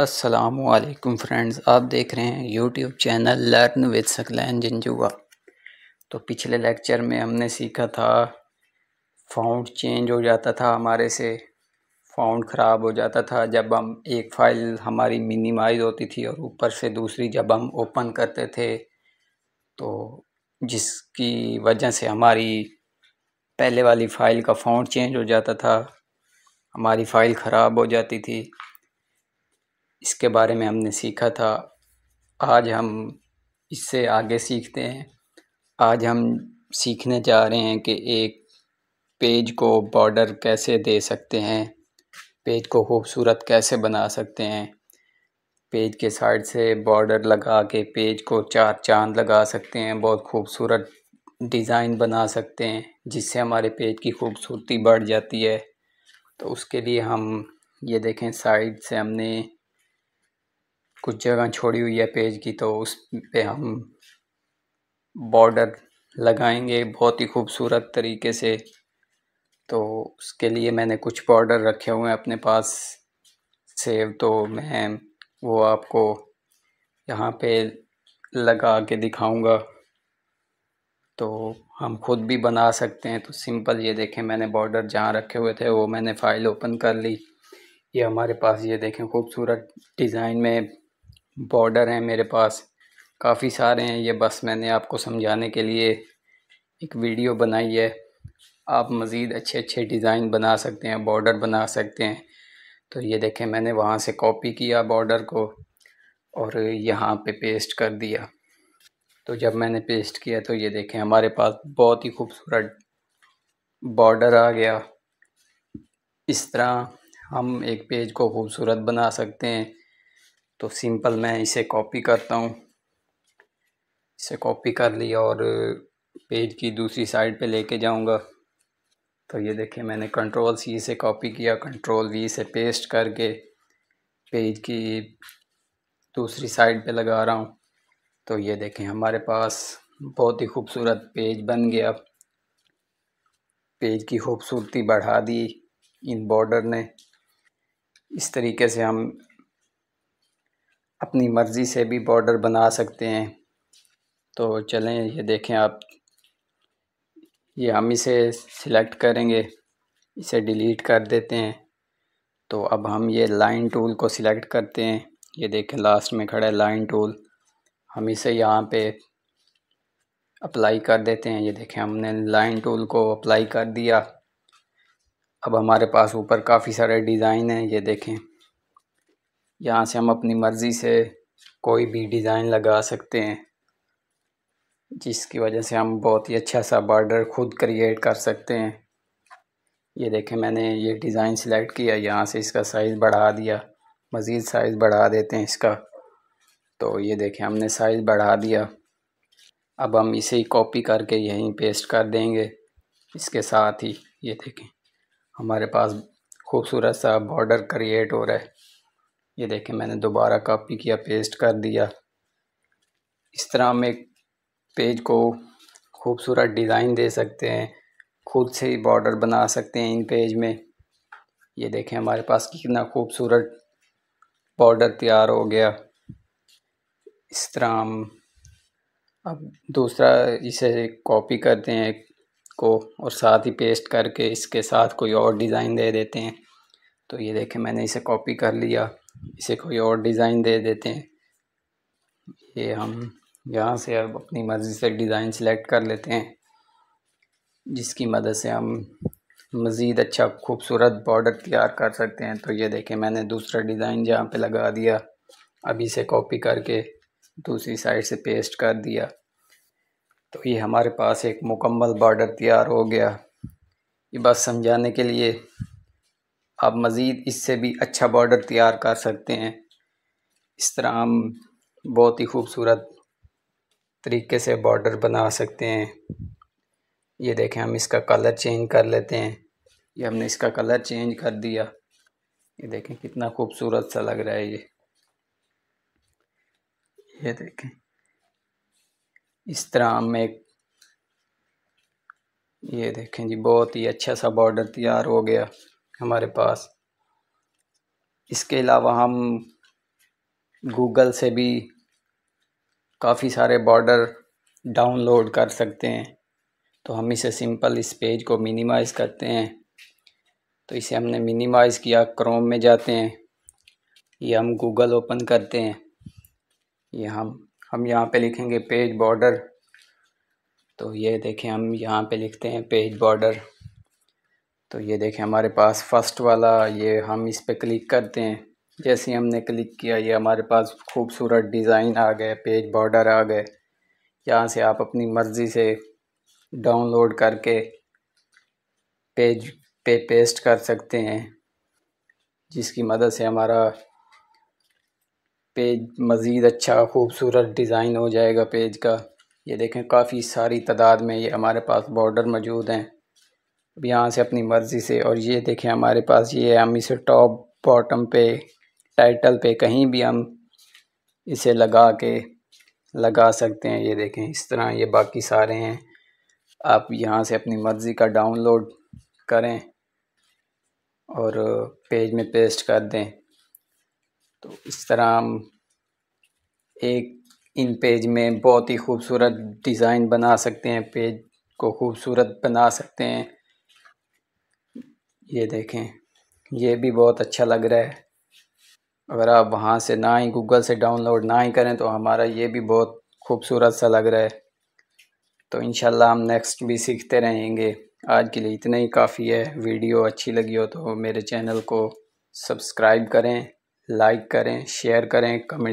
असलकुम फ्रेंड्स आप देख रहे हैं YouTube channel learn with Saqlain Janjua तो पिछले लेक्चर में हमने सीखा था फाउंड चेंज हो जाता था हमारे से फाउंड ख़राब हो जाता था जब हम एक फ़ाइल हमारी मिनिमाइज होती थी और ऊपर से दूसरी जब हम ओपन करते थे तो जिसकी वजह से हमारी पहले वाली फ़ाइल का फाउंड चेंज हो जाता था हमारी फ़ाइल ख़राब हो जाती थी इसके बारे में हमने सीखा था आज हम इससे आगे सीखते हैं आज हम सीखने जा रहे हैं कि एक पेज को बॉर्डर कैसे दे सकते हैं पेज को खूबसूरत कैसे बना सकते हैं पेज के साइड से बॉर्डर लगा के पेज को चार चांद लगा सकते हैं बहुत खूबसूरत डिज़ाइन बना सकते हैं जिससे हमारे पेज की खूबसूरती बढ़ जाती है तो उसके लिए हम ये देखें साइड से हमने कुछ जगह छोड़ी हुई है पेज की तो उस पे हम बॉर्डर लगाएंगे बहुत ही खूबसूरत तरीके से तो उसके लिए मैंने कुछ बॉर्डर रखे हुए हैं अपने पास सेव तो मैं वो आपको यहाँ पे लगा के दिखाऊंगा तो हम खुद भी बना सकते हैं तो सिंपल ये देखें मैंने बॉर्डर जहाँ रखे हुए थे वो मैंने फ़ाइल ओपन कर ली ये हमारे पास ये देखें खूबसूरत डिज़ाइन में बॉर्डर हैं मेरे पास काफ़ी सारे हैं ये बस मैंने आपको समझाने के लिए एक वीडियो बनाई है आप मज़ीद अच्छे अच्छे डिज़ाइन बना सकते हैं बॉर्डर बना सकते हैं तो ये देखें मैंने वहाँ से कॉपी किया बॉर्डर को और यहाँ पे पेस्ट कर दिया तो जब मैंने पेस्ट किया तो ये देखें हमारे पास बहुत ही खूबसूरत बॉर्डर आ गया इस तरह हम एक पेज को खूबसूरत बना सकते हैं तो सिंपल मैं इसे कॉपी करता हूँ इसे कॉपी कर ली और पेज की दूसरी साइड पे लेके जाऊँगा तो ये देखिए मैंने कंट्रोल सी से कॉपी किया कंट्रोल वी से पेस्ट करके पेज की दूसरी साइड पे लगा रहा हूँ तो ये देखें हमारे पास बहुत ही खूबसूरत पेज बन गया पेज की खूबसूरती बढ़ा दी इन बॉर्डर ने इस तरीके से हम अपनी मर्ज़ी से भी बॉर्डर बना सकते हैं तो चलें ये देखें आप ये हम इसे सिलेक्ट करेंगे इसे डिलीट कर देते हैं तो अब हम ये लाइन टूल को सिलेक्ट करते हैं ये देखें लास्ट में खड़ा है लाइन टूल हम इसे यहाँ पे अप्लाई कर देते हैं ये देखें हमने लाइन टूल को अप्लाई कर दिया अब हमारे पास ऊपर काफ़ी सारे डिज़ाइन हैं ये देखें यहाँ से हम अपनी मर्ज़ी से कोई भी डिज़ाइन लगा सकते हैं जिसकी वजह से हम बहुत ही अच्छा सा बॉर्डर खुद क्रिएट कर सकते हैं ये देखें मैंने ये डिज़ाइन सिलेक्ट किया यहाँ से इसका साइज़ बढ़ा दिया मज़ीद साइज़ बढ़ा देते हैं इसका तो ये देखें हमने साइज़ बढ़ा दिया अब हम इसे ही कॉपी करके यहीं पेस्ट कर देंगे इसके साथ ही ये देखें हमारे पास खूबसूरत सा बॉर्डर क्रिएट हो रहा है ये देखें मैंने दोबारा कॉपी किया पेस्ट कर दिया इस तरह हम एक पेज को खूबसूरत डिज़ाइन दे सकते हैं खुद से ही बॉर्डर बना सकते हैं इन पेज में ये देखें हमारे पास कितना खूबसूरत बॉर्डर तैयार हो गया इस तरह हम अब दूसरा इसे कॉपी करते हैं को और साथ ही पेस्ट करके इसके साथ कोई और डिज़ाइन दे देते हैं तो ये देखें मैंने इसे कॉपी कर लिया इसे कोई और डिज़ाइन दे देते हैं ये हम यहाँ से अब अपनी मर्ज़ी से डिज़ाइन सेलेक्ट कर लेते हैं जिसकी मदद से हम मज़ीद अच्छा खूबसूरत बॉर्डर तैयार कर सकते हैं तो ये देखें मैंने दूसरा डिज़ाइन जहाँ पे लगा दिया अब इसे कॉपी करके दूसरी साइड से पेस्ट कर दिया तो ये हमारे पास एक मुकम्मल बॉर्डर तैयार हो गया ये बस समझाने के लिए आप मज़ीद इससे भी अच्छा बॉर्डर तैयार कर सकते हैं इस तरह हम बहुत ही खूबसूरत तरीके से बॉर्डर बना सकते हैं ये देखें हम इसका कलर चेंज कर लेते हैं ये हमने इसका कलर चेंज कर दिया ये देखें कितना खूबसूरत सा लग रहा है ये ये देखें इस तरह हम एक ये देखें जी बहुत ही अच्छा सा बॉर्डर तैयार हो गया हमारे पास इसके अलावा हम गूगल से भी काफ़ी सारे बॉर्डर डाउनलोड कर सकते हैं तो हम इसे सिंपल इस पेज को मिनिमाइज़ करते हैं तो इसे हमने मिनिमाइज़ किया क्रोम में जाते हैं ये हम गूगल ओपन करते हैं ये हम हम यहाँ पे लिखेंगे पेज बॉर्डर तो ये देखें हम यहाँ पे लिखते हैं पेज बॉर्डर तो ये देखें हमारे पास फर्स्ट वाला ये हम इस पर क्लिक करते हैं जैसे हमने क्लिक किया ये हमारे पास खूबसूरत डिज़ाइन आ गए पेज बॉर्डर आ गए यहाँ से आप अपनी मर्ज़ी से डाउनलोड करके पेज पे पेस्ट कर सकते हैं जिसकी मदद से हमारा पेज मज़ीद अच्छा खूबसूरत डिज़ाइन हो जाएगा पेज का ये देखें काफ़ी सारी तादाद में ये हमारे पास बॉर्डर मौजूद हैं अब यहाँ से अपनी मर्ज़ी से और ये देखें हमारे पास ये है हम इसे टॉप बॉटम पे टाइटल पे कहीं भी हम इसे लगा के लगा सकते हैं ये देखें इस तरह ये बाकी सारे हैं आप यहाँ से अपनी मर्ज़ी का डाउनलोड करें और पेज में पेस्ट कर दें तो इस तरह हम एक इन पेज में बहुत ही खूबसूरत डिज़ाइन बना सकते हैं पेज को खूबसूरत बना सकते हैं ये देखें ये भी बहुत अच्छा लग रहा है अगर आप वहाँ से ना ही गूगल से डाउनलोड ना ही करें तो हमारा ये भी बहुत खूबसूरत सा लग रहा है तो इन हम नेक्स्ट भी सीखते रहेंगे आज के लिए इतना ही काफ़ी है वीडियो अच्छी लगी हो तो मेरे चैनल को सब्सक्राइब करें लाइक करें शेयर करें कमेंट